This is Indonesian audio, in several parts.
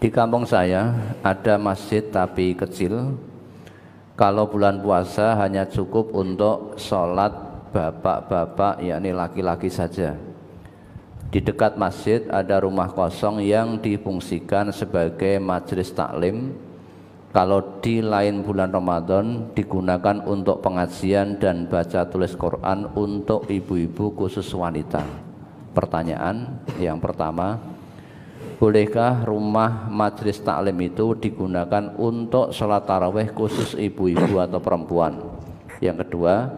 Di kampung saya ada masjid tapi kecil. Kalau bulan puasa hanya cukup untuk sholat bapak-bapak yakni laki-laki saja. Di dekat masjid ada rumah kosong yang difungsikan sebagai majelis taklim. Kalau di lain bulan Ramadan digunakan untuk pengajian dan baca tulis Quran untuk ibu-ibu khusus wanita. Pertanyaan yang pertama, bolehkah rumah majlis taklim itu digunakan untuk sholat tarawih khusus ibu-ibu atau perempuan yang kedua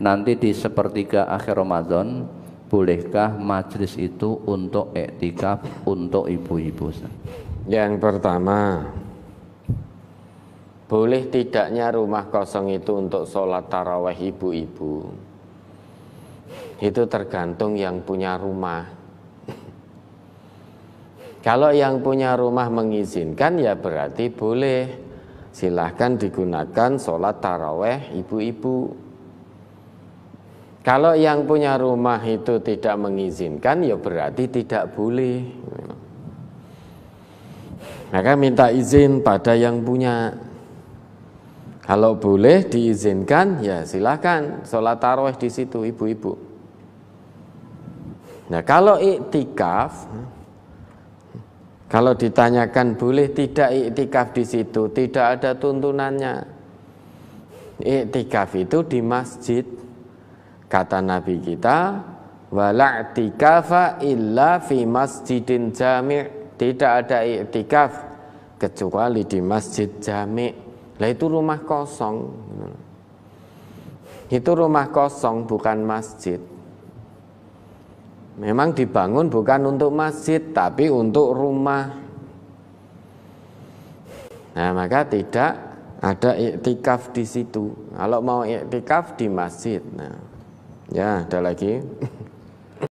nanti di sepertiga akhir Ramadan bolehkah majlis itu untuk iktikaf untuk ibu-ibu yang pertama boleh tidaknya rumah kosong itu untuk sholat tarawih ibu-ibu itu tergantung yang punya rumah kalau yang punya rumah mengizinkan ya berarti boleh silahkan digunakan sholat taraweh ibu-ibu. Kalau yang punya rumah itu tidak mengizinkan, ya berarti tidak boleh. Maka minta izin pada yang punya. Kalau boleh diizinkan, ya silahkan sholat taraweh di situ ibu-ibu. Nah kalau iktikaf, kalau ditanyakan boleh tidak iktikaf di situ, tidak ada tuntunannya. Iktikaf itu di masjid. Kata Nabi kita, wala illa fi masjidin jami'. Tidak ada iktikaf kecuali di masjid jami'. Lah itu rumah kosong. Itu rumah kosong bukan masjid. Memang dibangun bukan untuk masjid tapi untuk rumah. Nah, maka tidak ada iktikaf di situ. Kalau mau iktikaf di masjid. Nah, ya, ada lagi.